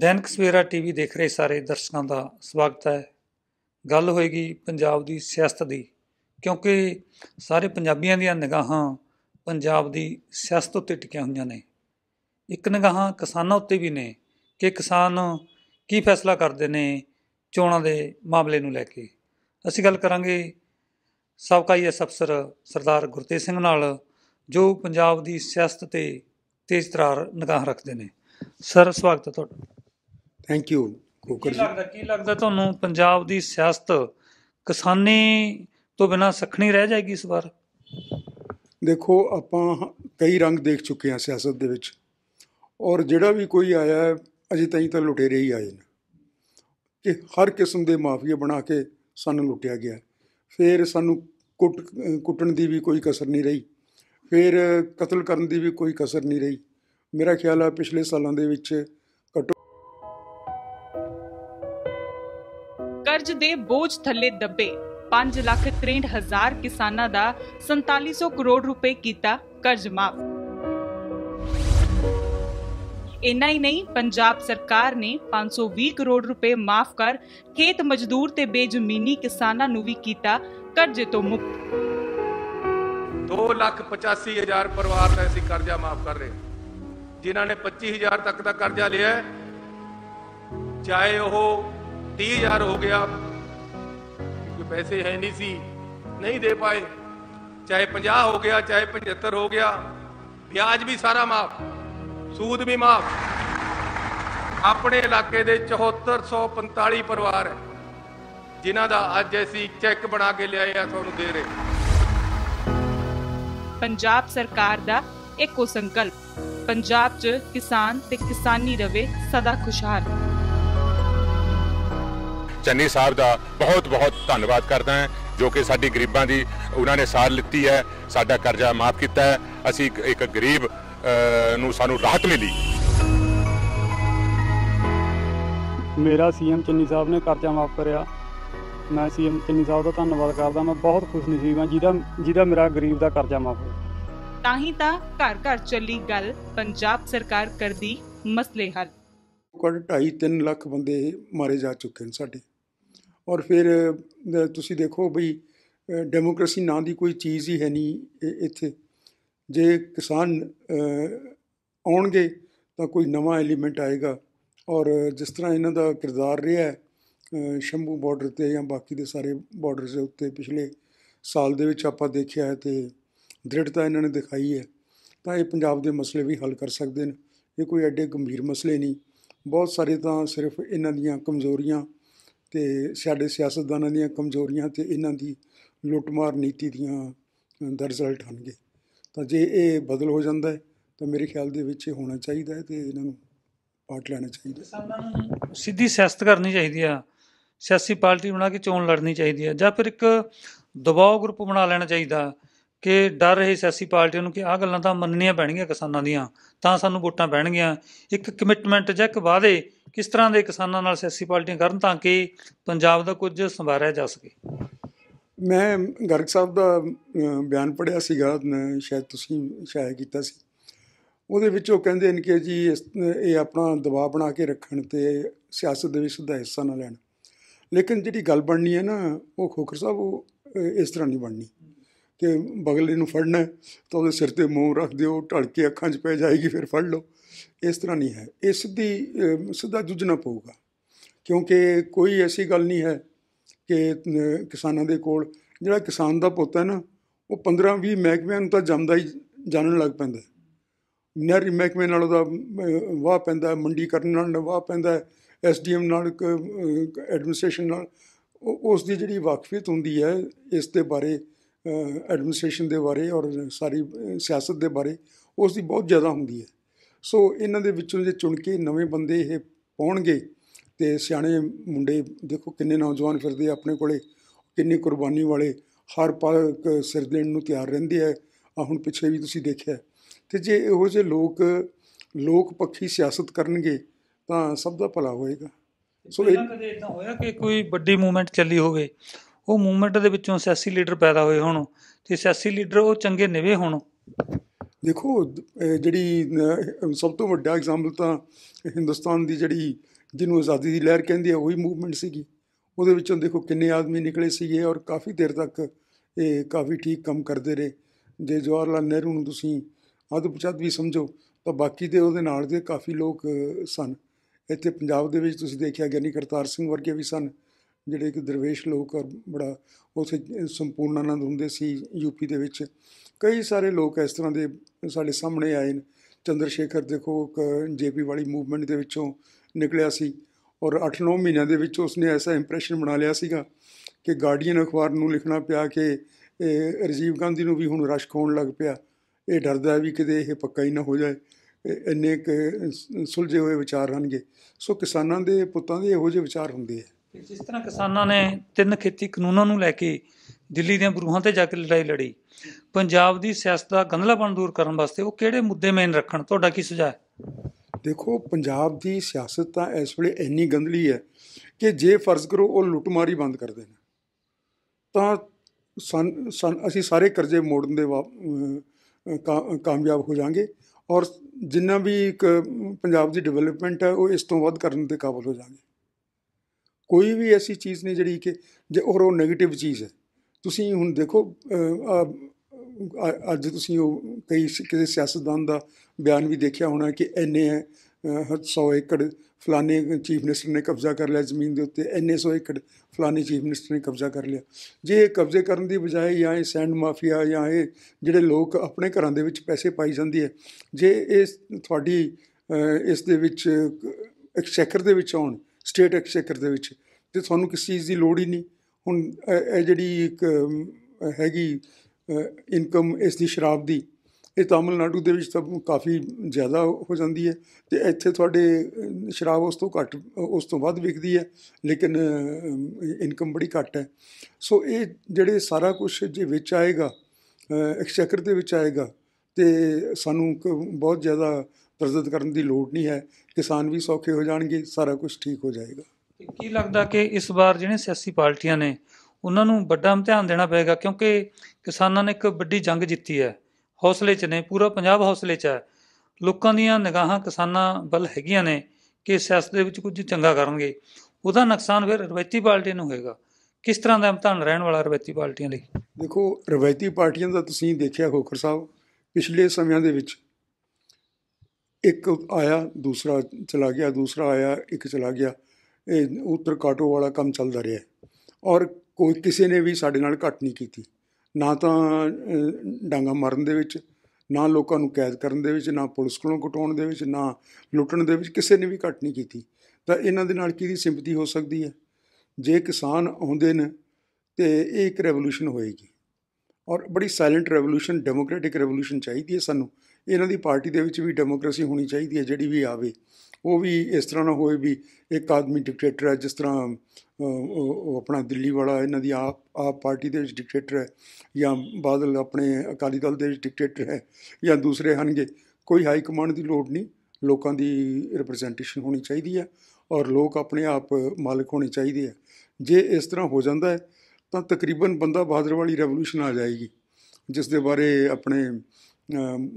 ਦੈਨਿਕ ਸਵੇਰਾ TV ਦੇਖ ਰਹੇ ਸਾਰੇ ਦਰਸ਼ਕਾਂ ਦਾ ਸਵਾਗਤ ਹੈ ਗੱਲ ਹੋਏਗੀ ਪੰਜਾਬ ਦੀ ਸਿਆਸਤ ਦੀ ਕਿਉਂਕਿ ਸਾਰੇ ਪੰਜਾਬੀਆਂ ਦੀਆਂ ਨਿਗਾਹਾਂ ਪੰਜਾਬ ਦੀ ਸਿਆਸਤ ਉੱਤੇ ਟਿਕੀਆਂ ਹੋਈਆਂ ਨੇ ਇੱਕ ਨਿਗਾਹਾਂ ਕਿਸਾਨਾਂ ਉੱਤੇ ਵੀ ਨੇ ਕਿ ਕਿਸਾਨ ਕੀ ਫੈਸਲਾ ਕਰਦੇ ਨੇ ਚੋਣਾਂ ਦੇ ਮਾਮਲੇ ਨੂੰ ਲੈ ਕੇ ਅਸੀਂ ਗੱਲ ਕਰਾਂਗੇ ਸਾਬਕਾ ਇਸ ਅਫਸਰ ਸਰਦਾਰ ਗੁਰਤੇਜ ਸਿੰਘ ਨਾਲ ਜੋ ਪੰਜਾਬ ਦੀ ਸਿਆਸਤ ਤੇ ਤੇਜ਼ ਤਰਾਰ ਨਿਗਾਹ ਰੱਖਦੇ ਨੇ ਸਰ ਸਵਾਗਤ ਹੈ ਤੁਹਾਡਾ ਥੈਂਕ ਯੂ ਕੋਕਰ ਜੀ ਲੱਗਦਾ ਕੀ ਲੱਗਦਾ ਤੁਹਾਨੂੰ ਪੰਜਾਬ ਦੀ ਸਿਆਸਤ ਕਿਸਾਨੀ ਤੋਂ ਬਿਨਾ ਸਖਣੀ ਰਹਿ ਜਾਏਗੀ ਇਸ ਵਾਰ ਦੇਖੋ ਆਪਾਂ ਕਈ ਰੰਗ ਦੇਖ ਚੁੱਕੇ ਹਾਂ ਸਿਆਸਤ ਦੇ ਵਿੱਚ ਔਰ ਜਿਹੜਾ ਵੀ ਕੋਈ ਆਇਆ ਅਜੇ ਤਾਈਂ ਤਾਂ ਲੁਟੇਰੇ ਹੀ ਆਏ ਨੇ ਕਿ ਹਰ ਕਿਸਮ ਦੇ ਮਾਫੀਆ ਬਣਾ ਕੇ ਸਾਨੂੰ ਲੁੱਟਿਆ ਗਿਆ ਫਿਰ ਸਾਨੂੰ ਕੁੱਟ ਕੁੱਟਣ ਦੀ ਵੀ ਕੋਈ ਕਸਰ ਨਹੀਂ ਰਹੀ ਫਿਰ ਕਤਲ ਕਰਨ ਦੀ ਵੀ ਕੋਈ ਕਸਰ ਨਹੀਂ ਰਹੀ ਮੇਰਾ ਖਿਆਲ ਆ ਪਿਛਲੇ ਸਾਲਾਂ ਦੇ ਵਿੱਚ ਕਰਜ਼ ਦੇ ਬੋਝ ਥੱਲੇ ਦੱਬੇ 5 ਲੱਖ 63 ਹਜ਼ਾਰ ਕਿਸਾਨਾਂ ਦਾ 4700 ਕਰੋੜ ਰੁਪਏ ਕੀਤਾ ਕਰਜ਼ ਮਾਫ ਇੰਨਾ ਹੀ ਨਹੀਂ ਪੰਜਾਬ ਸਰਕਾਰ ਨੇ 520 ਕਰੋੜ ਰੁਪਏ ਮਾਫ ਕਰ ਖੇਤ ਮਜ਼ਦੂਰ ਤੇ ਬੇਜ਼ਮੀਨੀ ਕਿਸਾਨਾਂ ਨੂੰ ਵੀ ਕੀਤਾ ਕਰਜ਼ੇ ਤੋਂ ਮੁਕਤ 2 ਲੱਖ 85 ਹਜ਼ਾਰ ਪਰਿਵਾਰ ਦਾ ਅਸੀਂ ਕਰਜ਼ਾ ਮਾਫ ਕਰ ਰਹੇ ਜਿਨ੍ਹਾਂ ਨੇ 25000 ਤੱਕ ਦਾ ਕਰਜ਼ਾ ਲਿਆ ਚਾਹੇ ਉਹ 30000 ਹੋ ਗਿਆ ਕਿਉਂਕਿ ਪੈਸੇ ਹੈ ਨਹੀਂ ਸੀ ਨਹੀਂ ਦੇ ਪਾਏ ਚਾਹੇ 50 ਹੋ ਗਿਆ ਚਾਹੇ 75 ਹੋ ਗਿਆ ਵਿਆਜ ਵੀ ਸਾਰਾ ਮਾਫ ਸੂਦ ਵੀ ਮਾਫ ਆਪਣੇ ਇਲਾਕੇ ਦੇ 7445 ਪਰਿਵਾਰ ਜਿਨ੍ਹਾਂ ਦਾ ਅੱਜ ਅਸੀਂ ਚੈੱਕ ਬਣਾ ਕੇ ਲਿਆਏ ਆ ਤੁਹਾਨੂੰ ਦੇ ਰਹੇ ਪੰਜਾਬ ਸਰਕਾਰ ਦਾ ਇੱਕੋ ਸੰਕਲਪ ਪੰਜਾਬ 'ਚ ਕਿਸਾਨ ਤੇ ਕਿਸਾਨੀ ਰਵੇ ਸਦਾ ਖੁਸ਼ਹਾਲ ਚੰਨੀ ਸਾਹਿਬ ਦਾ ਬਹੁਤ ਬਹੁਤ ਧੰਨਵਾਦ ਕਰਦਾ ਹਾਂ ਜੋ ਕਿ ਸਾਡੀ ਗਰੀਬਾਂ ਦੀ ਉਹਨਾਂ ਨੇ ਸਾਰ ਲਿੱਤੀ ਹੈ ਸਾਡਾ ਕਰਜ਼ਾ ਮਾਫ ਕੀਤਾ ਹੈ ਅਸੀਂ ਇੱਕ ਗਰੀਬ ਨੂੰ ਸਾਨੂੰ ਰਾਹਤ ਮਿਲੀ ਮੇਰਾ ਸੀਐਮ ਚੰਨੀ ਸਾਹਿਬ ਨੇ ਕਰਜ਼ਾ ਮਾਫ ਕਰਿਆ ਮੈਂ ਸੀਐਮ ਚੰਨੀ ਸਾਹਿਬ ਦਾ ਧੰਨਵਾਦ ਕਰਦਾ ਮੈਂ ਬਹੁਤ ਖੁਸ਼ ਨਸੀਬ ਹਾਂ ਜਿਹਦਾ ਜਿਹਦਾ ਮੇਰਾ ਗਰੀਬ ਦਾ ਕਰਜ਼ਾ ਮਾਫ ਹੋਇਆ ਤਾਂ ਹੀ ਤਾਂ ਘਰ ਘਰ ਚੱਲੀ ਗੱਲ ਪੰਜਾਬ ਸਰਕਾਰ ਕਰਦੀ ਮਸਲੇ ਹੱਲ ਕੋਲ 2.5 3 ਲੱਖ ਬੰਦੇ ਮਾਰੇ ਜਾ ਚੁੱਕੇ ਨੇ ਸਾਡੇ ਔਰ ਫਿਰ ਤੁਸੀਂ ਦੇਖੋ ਬਈ ਡੈਮੋਕ੍ਰੇਸੀ ਨਾਂ ਦੀ ਕੋਈ ਚੀਜ਼ ਹੀ ਹੈ ਨਹੀਂ ਇੱਥੇ ਜੇ ਕਿਸਾਨ ਆਉਣਗੇ ਤਾਂ ਕੋਈ ਨਵਾਂ ਐਲੀਮੈਂਟ ਆਏਗਾ ਔਰ ਜਿਸ ਤਰ੍ਹਾਂ ਇਹਨਾਂ ਦਾ ਕਿਰਦਾਰ ਰਿਹਾ ਹੈ ਸ਼ੰਭੂ ਬਾਰਡਰ ਤੇ ਜਾਂ ਬਾਕੀ ਦੇ ਸਾਰੇ ਬਾਰਡਰ ਦੇ ਉੱਤੇ ਪਿਛਲੇ ਸਾਲ ਦੇ ਵਿੱਚ ਆਪਾਂ ਦੇਖਿਆ ਹੈ ਤੇ ਦ੍ਰਿੜਤਾ ਇਹਨਾਂ ਨੇ ਦਿਖਾਈ ਹੈ ਤਾਂ ਇਹ ਪੰਜਾਬ ਦੇ ਮਸਲੇ ਵੀ ਹੱਲ ਕਰ ਸਕਦੇ ਨੇ ਇਹ ਕੋਈ ਐਡੇ ਗੰਭੀਰ ਮਸਲੇ ਨਹੀਂ ਬਹੁਤ ਸਾਰੇ ਤਾਂ ਸਿਰਫ ਇਹਨਾਂ ਦੀਆਂ ਕਮਜ਼ੋਰੀਆਂ ਤੇ ਸਾਡੇ ਸਿਆਸਤਦਾਨਾਂ ਦੀਆਂ ਕਮਜ਼ੋਰੀਆਂ ਤੇ ਇਹਨਾਂ ਦੀ ਲੁੱਟਮਾਰ ਨੀਤੀ ਦੀਆਂ ਦਾ ਰਿਜ਼ਲਟ ਹਨਗੇ ਤਾਂ ਜੇ ਇਹ ਬਦਲ ਹੋ ਜਾਂਦਾ ਹੈ ਤਾਂ ਮੇਰੇ ਖਿਆਲ ਦੇ ਵਿੱਚ ਇਹ ਹੋਣਾ ਚਾਹੀਦਾ ਹੈ ਤੇ ਇਹਨਾਂ ਨੂੰ ਪਾਰਟ ਲੈਣਾ ਚਾਹੀਦਾ ਸਾਨੂੰ ਸਿੱਧੀ ਸਿਆਸਤ ਕਰਨੀ ਚਾਹੀਦੀ ਆ ਸਿਆਸੀ ਪਾਰਟੀ ਬਣਾ ਕੇ ਚੋਣ ਲੜਨੀ ਚਾਹੀਦੀ ਆ ਜਾਂ ਫਿਰ ਇੱਕ ਦਬਾਅ ਗਰੁੱਪ ਬਣਾ ਲੈਣਾ ਚਾਹੀਦਾ ਕਿ ਡਰ ਰਹੀ ਸਿਆਸੀ ਪਾਰਟੀਆਂ ਨੂੰ ਕਿ ਆਹ ਗੱਲਾਂ ਤਾਂ ਮੰਨਣੀਆਂ ਪੈਣਗੀਆਂ ਕਿਸਾਨਾਂ ਦੀਆਂ ਤਾਂ ਸਾਨੂੰ ਵੋਟਾਂ ਪੈਣਗੀਆਂ ਇੱਕ ਕਮਿਟਮੈਂਟ ਜਾਂ ਇੱਕ ਵਾਅਦੇ ਕਿਸ ਤਰ੍ਹਾਂ ਦੇ ਕਿਸਾਨਾਂ ਨਾਲ ਸਿਆਸੀ ਪਾਰਟੀਆਂ ਕਰਨ ਤਾਂ ਕਿ ਪੰਜਾਬ ਦਾ ਕੁਝ ਸੰਭਾਰਿਆ ਜਾ ਸਕੇ ਮੈਂ ਗਰਗ ਸਾਹਿਬ ਦਾ ਬਿਆਨ ਪੜਿਆ ਸੀਗਾ ਸ਼ਾਇਦ ਤੁਸੀਂ ਸ਼ਾਇਦ ਕੀਤਾ ਸੀ ਉਹਦੇ ਵਿੱਚ ਉਹ ਕਹਿੰਦੇ ਨੇ ਕਿ ਜੀ ਇਹ ਆਪਣਾ ਦਬਾਅ ਬਣਾ ਕੇ ਰੱਖਣ ਤੇ ਸਿਆਸਤ ਦੇ ਵਿੱਚ ਦਾ ਹਿੱਸਾ ਨਾ ਲੈਣ ਲੇਕਿਨ ਜਿਹੜੀ ਗੱਲ ਬਣਨੀ ਹੈ ਨਾ ਉਹ ਖੋਖਰ ਸਾਹਿਬ ਉਹ ਇਸ ਤਰ੍ਹਾਂ ਨਹੀਂ ਬਣਨੀ ਕਿ ਬਗਲੇ ਨੂੰ ਫੜਨਾ ਤਾਂ ਉਹਦੇ ਸਿਰ ਤੇ ਮੂੰਹ ਰੱਖ ਦਿਓ ਢੜ ਕੇ ਅੱਖਾਂ 'ਚ ਪੈ ਜਾਏਗੀ ਫਿਰ ਫੜ ਲਓ ਇਸ ਤਰ੍ਹਾਂ ਨਹੀਂ ਹੈ ਇਸ ਦੀ ਸਿੱਧਾ ਜੁਝਣਾ ਪਊਗਾ ਕਿਉਂਕਿ ਕੋਈ ਐਸੀ ਗੱਲ ਨਹੀਂ ਹੈ ਕਿ ਕਿਸਾਨਾਂ ਦੇ ਕੋਲ ਜਿਹੜਾ ਕਿਸਾਨ ਦਾ ਪੁੱਤ ਹੈ ਨਾ ਉਹ 15-20 ਮਹਿਕਮਿਆਂ ਨੂੰ ਤਾਂ ਜਾਂਦਾ ਹੀ ਜਾਣਨ ਲੱਗ ਪੈਂਦਾ ਨਹਿਰੀ ਮਹਿਕਮੇ ਨਾਲ ਉਹਦਾ ਵਾਹ ਪੈਂਦਾ ਮੰਡੀ ਕਰਨ ਨਾਲ ਵਾਹ ਪੈਂਦਾ ਐਸਡੀਐਮ ਨਾਲ ਐਡਮਿਨਿਸਟ੍ਰੇਸ਼ਨ ਨਾਲ ਉਸ ਦੀ ਜਿਹੜੀ ਵਕਫੀਤ ਹੁੰਦੀ ਹੈ ਇਸ ਦੇ ਬਾਰੇ ਐਡਮਿਨਿਸਟ੍ਰੇਸ਼ਨ ਦੇ ਬਾਰੇ ਔਰ ਸਾਰੀ ਸਿਆਸਤ ਦੇ ਬਾਰੇ ਉਸ ਦੀ ਬਹੁਤ ਜ਼ਿਆਦਾ ਹੁੰਦੀ ਹੈ ਸੋ ਇਹਨਾਂ ਦੇ ਵਿੱਚੋਂ ਜੇ ਚੁਣ ਕੇ ਨਵੇਂ ਬੰਦੇ ਇਹ ਪਾਉਣਗੇ ਤੇ ਸਿਆਣੇ ਮੁੰਡੇ ਦੇਖੋ ਕਿੰਨੇ ਨੌਜਵਾਨ ਫਿਰਦੇ ਆਪਣੇ ਕੋਲੇ ਕਿੰਨੀ ਕੁਰਬਾਨੀ ਵਾਲੇ ਹਰ ਪਲ ਸਿਰ ਦੇਣ ਨੂੰ ਤਿਆਰ ਰਹਿੰਦੇ ਆ ਹੁਣ ਪਿੱਛੇ ਵੀ ਤੁਸੀਂ ਦੇਖਿਆ ਤੇ ਜੇ ਇਹੋ ਜਿਹੇ ਲੋਕ ਲੋਕ ਪੱਖੀ ਸਿਆਸਤ ਕਰਨਗੇ ਤਾਂ ਸਭ ਦਾ ਭਲਾ ਹੋਏਗਾ ਸੋ ਇਹ ਕਦੇ ਇਦਾਂ ਹੋਇਆ ਕਿ ਕੋਈ ਵੱਡੀ ਮੂਵਮੈਂਟ ਚੱਲੀ ਹੋਵੇ ਉਹ ਮੂਵਮੈਂਟ ਦੇ ਵਿੱਚੋਂ ਸਿਆਸੀ ਲੀਡਰ ਪੈਦਾ ਹੋਏ ਹੋਣ ਤੇ ਸਿਆਸੀ ਲੀਡਰ ਉਹ ਚੰਗੇ ਨਿਵੇ ਹੋਣ ਦੇਖੋ ਜਿਹੜੀ ਸਭ ਤੋਂ ਵੱਡਾ ਐਗਜ਼ਾਮਪਲ ਤਾਂ ਹਿੰਦੁਸਤਾਨ ਦੀ ਜਿਹੜੀ ਜਿਹਨੂੰ ਆਜ਼ਾਦੀ ਦੀ ਲਹਿਰ ਕਹਿੰਦੇ ਆ ਉਹੀ ਮੂਵਮੈਂਟ ਸੀਗੀ ਉਹਦੇ ਵਿੱਚੋਂ ਦੇਖੋ ਕਿੰਨੇ ਆਦਮੀ ਨਿਕਲੇ ਸੀਗੇ ਔਰ ਕਾਫੀ ਦੇਰ ਤੱਕ ਇਹ ਕਾਫੀ ਠੀਕ ਕੰਮ ਕਰਦੇ ਰਹੇ ਜੇ ਜਵਾਹਰ ਲਾਲ ਨਹਿਰੂ ਨੂੰ ਤੁਸੀਂ ਅਦਭੁਤ ਵੀ ਸਮਝੋ ਤਾਂ ਬਾਕੀ ਦੇ ਉਹਦੇ ਨਾਲ ਦੇ ਕਾਫੀ ਲੋਕ ਸਨ ਇੱਥੇ ਪੰਜਾਬ ਦੇ ਵਿੱਚ ਤੁਸੀਂ ਦੇਖਿਆ ਗਿਆਨੀ ਕਰਤਾਰ ਸਿੰਘ ਵਰਗੇ ਵੀ ਸਨ ਜਿਹੜੇ ਕਿ ਦਰਵੇਸ਼ ਲੋਕ ਔਰ ਬੜਾ ਉਥੇ ਸੰਪੂਰਨ ਆਨੰਦ ਹੁੰਦੇ ਸੀ ਯੂਪੀ ਦੇ ਵਿੱਚ ਕਈ ਸਾਰੇ ਲੋਕ ਇਸ ਤਰ੍ਹਾਂ ਦੇ ਸਾਡੇ ਸਾਹਮਣੇ ਆਏ ਨੇ ਚੰਦਰ ਸ਼ੇਖਰ ਦੇਖੋ ਜੇਪੀ ਵਾਲੀ ਮੂਵਮੈਂਟ ਦੇ ਵਿੱਚੋਂ ਨਿਕਲਿਆ ਸੀ ਔਰ 8-9 ਮਹੀਨਿਆਂ ਦੇ ਵਿੱਚ ਉਸਨੇ ਐਸਾ ਇੰਪ੍ਰੈਸ਼ਨ ਬਣਾ ਲਿਆ ਸੀਗਾ ਕਿ ਗਾਰਡੀਅਨ ਅਖਬਾਰ ਨੂੰ ਲਿਖਣਾ ਪਿਆ ਕਿ ਰਜੀਵ ਗਾਂਧੀ ਨੂੰ ਵੀ ਹੁਣ ਰਸ਼ਕ ਹੋਣ ਲੱਗ ਪਿਆ ਇਹ ਡਰਦਾ ਵੀ ਕਿਤੇ ਇਹ ਪੱਕਾ ਹੀ ਨਾ ਹੋ ਜਾਏ ਇੰਨੇ ਸੁਲਝੇ ਹੋਏ ਵਿਚਾਰ ਹਨਗੇ ਸੋ ਕਿਸਾਨਾਂ ਦੇ ਪੁੱਤਾਂ ਦੇ ਇਹੋ ਜਿਹੇ ਵਿਚਾਰ ਹੁੰਦੇ ਆ ਜਿਸ ਤਰ੍ਹਾਂ ਕਿਸਾਨਾਂ ਨੇ ਤਿੰਨ ਖੇਤੀ ਕਾਨੂੰਨਾਂ ਨੂੰ ਲੈ ਕੇ ਦਿੱਲੀ ਦੇ ਗੁਰੂਆਂ ਤੇ ਜਾ ਕੇ ਲੜਾਈ ਲੜੀ ਪੰਜਾਬ ਦੀ ਸਿਆਸਤ ਦਾ ਗੰਧਲਾਪਣ ਦੂਰ ਕਰਨ ਵਾਸਤੇ ਉਹ ਕਿਹੜੇ ਮੁੱਦੇ ਮੇਨ ਰੱਖਣ ਤੁਹਾਡਾ ਕੀ ਸੁਝਾਅ ਹੈ ਦੇਖੋ ਪੰਜਾਬ ਦੀ ਸਿਆਸਤ ਤਾਂ ਇਸ ਵੇਲੇ ਇੰਨੀ ਗੰਧਲੀ ਹੈ ਕਿ ਜੇ ਫਰਜ਼ ਕਰੋ ਉਹ ਲੁੱਟਮਾਰੀ ਬੰਦ ਕਰ ਦੇਣ ਤਾਂ ਅਸੀਂ ਸਾਰੇ ਕਰਜ਼ੇ ਮੋੜਨ ਦੇ ਕਾਮਯਾਬ ਹੋ ਜਾਾਂਗੇ ਔਰ ਜਿੰਨਾ ਵੀ ਪੰਜਾਬ ਦੀ ਡਿਵੈਲਪਮੈਂਟ ਹੈ ਉਹ ਇਸ ਤੋਂ ਵੱਧ ਕਰਨ ਦੇ ਕਾਬਿਲ ਹੋ ਜਾਾਂਗੇ ਕੋਈ ਵੀ ਐਸੀ ਚੀਜ਼ ਨਹੀਂ ਜਿਹੜੀ ਕਿ ਜੇ ਔਰ ਉਹ 네ਗੇਟਿਵ ਚੀਜ਼ ਹੈ ਤੁਸੀਂ ਹੁਣ ਦੇਖੋ ਅੱਜ ਤੁਸੀਂ ਉਹ ਕਈ ਕਿਸੇ ਸਿਆਸਤਦਾਨ ਦਾ ਬਿਆਨ ਵੀ ਦੇਖਿਆ ਹੋਣਾ ਕਿ ਐਨੇ ਹੈ 100 ਏਕੜ ਫਲਾਣੇ ਚੀਫ ਮਿਨਿਸਟਰ ਨੇ ਕਬਜ਼ਾ ਕਰ ਲਿਆ ਜ਼ਮੀਨ ਦੇ ਉੱਤੇ ਐਨੇ 100 ਏਕੜ ਫਲਾਣੇ ਚੀਫ ਮਿਨਿਸਟਰ ਨੇ ਕਬਜ਼ਾ ਕਰ ਲਿਆ ਜੇ ਇਹ ਕਬਜ਼ੇ ਕਰਨ ਦੀ ਬਜਾਏ ਜਾਂ ਇਹ ਸੈਂਡ ਮਾਫੀਆ ਜਾਂ ਇਹ ਜਿਹੜੇ ਲੋਕ ਆਪਣੇ ਘਰਾਂ ਦੇ ਵਿੱਚ ਪੈਸੇ ਪਾਈ ਜਾਂਦੀ ਹੈ ਜੇ ਇਹ ਤੁਹਾਡੀ ਇਸ ਦੇ ਵਿੱਚ ਐਕਸਚੇਕਰ ਦੇ ਵਿੱਚ ਆਉਣ ਸਟੇਟ ਐਕਸਚੇਕਰ ਦੇ ਵਿੱਚ ਤੇ ਤੁਹਾਨੂੰ ਕਿਸੇ ਚੀਜ਼ ਦੀ ਲੋੜ ਹੀ ਨਹੀਂ ਹੁਣ ਇਹ ਜਿਹੜੀ ਇੱਕ ਹੈਗੀ ਇਨਕਮ ਇਸ ਦੀ ਸ਼ਰਾਬ ਦੀ ਇਹ ਤਾਮਿਲਨਾਡੂ ਦੇ ਵਿੱਚ ਤਾਂ ਕਾਫੀ ਜ਼ਿਆਦਾ ਹੋ ਜਾਂਦੀ ਹੈ ਤੇ ਇੱਥੇ ਤੁਹਾਡੇ ਸ਼ਰਾਬ ਉਸ ਤੋਂ ਘੱਟ ਉਸ ਤੋਂ ਵੱਧ ਵਿਕਦੀ ਹੈ ਲੇਕਿਨ ਇਨਕਮ ਬੜੀ ਘੱਟ ਹੈ ਸੋ ਇਹ ਜਿਹੜੇ ਸਾਰਾ ਕੁਝ ਜੇ ਵਿੱਚ ਆਏਗਾ ਐਕਸਚੇਕਰ ਦੇ ਵਿੱਚ ਆਏਗਾ ਤੇ ਸਾਨੂੰ ਬਹੁਤ ਜ਼ਿਆਦਾ ਤਰਜ਼ਦ ਕਰਨ ਦੀ ਲੋੜ ਨਹੀਂ ਹੈ ਕਿਸਾਨ ਵੀ ਸੌਖੇ ਹੋ ਜਾਣਗੇ ਸਾਰਾ ਕੁਝ ਠੀਕ ਹੋ ਜਾਏਗਾ ਕੀ ਲੱਗਦਾ ਕਿ ਇਸ ਵਾਰ ਜਿਹੜੇ ਸਿਆਸੀ ਪਾਰਟੀਆਂ ਨੇ ਉਹਨਾਂ ਨੂੰ ਵੱਡਾ ਧਿਆਨ ਦੇਣਾ ਪਏਗਾ ਕਿਉਂਕਿ ਕਿਸਾਨਾਂ ਨੇ ਇੱਕ ਵੱਡੀ ਜੰਗ ਜਿੱਤੀ ਹੈ ਹੌਸਲੇ 'ਚ ਨੇ ਪੂਰਾ ਪੰਜਾਬ ਹੌਸਲੇ 'ਚ ਹੈ ਲੋਕਾਂ ਦੀਆਂ ਨਿਗਾਹਾਂ ਕਿਸਾਨਾਂ ਵੱਲ ਹੈਗੀਆਂ ਨੇ ਕਿ ਸਿਆਸਤ ਦੇ ਵਿੱਚ ਕੁਝ ਚੰਗਾ ਕਰਨਗੇ ਉਹਦਾ ਨੁਕਸਾਨ ਫਿਰ ਰਵਾਇਤੀ ਪਾਰਟੀਆਂ ਨੂੰ ਹੋਏਗਾ ਕਿਸ ਤਰ੍ਹਾਂ ਦਾ ਇਮਤਿਹਾਨ ਰਹਿਣ ਵਾਲਾ ਰਵਾਇਤੀ ਪਾਰਟੀਆਂ ਲਈ ਦੇਖੋ ਰਵਾਇਤੀ ਪਾਰਟੀਆਂ ਦਾ ਤੁਸੀਂ ਦੇਖਿਆ ਖੋਖਰ ਸਾਹਿਬ ਪਿਛਲੇ ਸਮਿਆਂ ਦੇ ਵਿੱਚ ਇੱਕ ਆਇਆ ਦੂਸਰਾ ਚਲਾ ਗਿਆ ਦੂਸਰਾ ਆਇਆ ਇੱਕ ਚਲਾ ਗਿਆ ਇਹ ਉੱਤਰ ਕਾਟੋ ਵਾਲਾ ਕੰਮ ਚੱਲਦਾ ਰਿਹਾ ਔਰ ਕੋਈ ਕਿਸੇ ਨੇ ਵੀ ਸਾਡੇ ਨਾਲ ਘਟ ਨਹੀਂ ਕੀਤੀ ਨਾ ਤਾਂ ਡਾਂਗਾ ਮਾਰਨ ਦੇ ਵਿੱਚ ਨਾ ਲੋਕਾਂ ਨੂੰ ਕੈਦ ਕਰਨ ਦੇ ਵਿੱਚ ਨਾ ਪੁਲਿਸ ਕੋਲੋਂ ਕਟਾਉਣ ਦੇ ਵਿੱਚ ਨਾ ਲੁੱਟਣ ਦੇ ਵਿੱਚ ਕਿਸੇ ਨੇ ਵੀ ਘਟ ਨਹੀਂ ਕੀਤੀ ਤਾਂ ਇਹਨਾਂ ਦੇ ਨਾਲ ਕਿਹਦੀ ਸਿੰਪਥੀ ਹੋ ਸਕਦੀ ਹੈ ਜੇ ਕਿਸਾਨ ਆਉਂਦੇ ਨੇ ਤੇ ਇਹ ਇੱਕ ਰੈਵੋਲੂਸ਼ਨ ਹੋਏਗੀ ਔਰ ਬੜੀ ਸਾਇਲੈਂਟ ਰੈਵੋਲੂਸ਼ਨ ਡੈਮੋਕ੍ਰੈਟਿਕ ਰੈਵੋਲੂਸ਼ਨ ਚਾਹੀਦੀ ਹੈ ਸਾਨੂੰ ਇਹਨਾਂ ਦੀ ਪਾਰਟੀ ਦੇ ਵਿੱਚ ਵੀ ਡੈਮੋਕ੍ਰੇਸੀ ਹੋਣੀ ਚਾਹੀਦੀ ਹੈ ਜਿਹੜੀ ਵੀ ਆਵੇ ਉਹ ਵੀ ਇਸ ਤਰ੍ਹਾਂ ਨਾ ਹੋਏ ਵੀ ਇੱਕ ਆਦਮੀ ਡਿਕਟੇਟਰ ਹੈ ਜਿਸ ਤਰ੍ਹਾਂ ਉਹ ਆਪਣਾ ਦਿੱਲੀ ਵਾਲਾ ਇਹਨਾਂ ਦੀ ਆਪ ਆਪ ਪਾਰਟੀ ਦੇ ਵਿੱਚ ਡਿਕਟੇਟਰ ਹੈ ਜਾਂ ਬਾਦਲ ਆਪਣੇ ਅਕਾਲੀ ਦਲ ਦੇ ਵਿੱਚ ਡਿਕਟੇਟਰ ਹੈ ਜਾਂ ਦੂਸਰੇ ਹਨਗੇ ਕੋਈ ਹਾਈ ਕਮਾਂਡ ਦੀ ਲੋੜ ਨਹੀਂ ਲੋਕਾਂ ਦੀ ਰਿਪਰੈਜ਼ੈਂਟੇਸ਼ਨ ਹੋਣੀ ਚਾਹੀਦੀ ਹੈ ਔਰ ਲੋਕ ਆਪਣੇ ਆਪ ਮਾਲਕ ਹੋਣੇ ਚਾਹੀਦੇ ਆ ਜੇ ਇਸ ਤਰ੍ਹਾਂ ਹੋ ਜਾਂਦਾ ਹੈ ਤਾਂ ਤਕਰੀਬਨ ਬੰਦਾ ਬਹਾਦਰ ਵਾਲੀ ਰੈਵੋਲੂਸ਼ਨ ਆ ਜਾਏਗੀ ਜਿਸ ਦੇ ਬਾਰੇ ਆਪਣੇ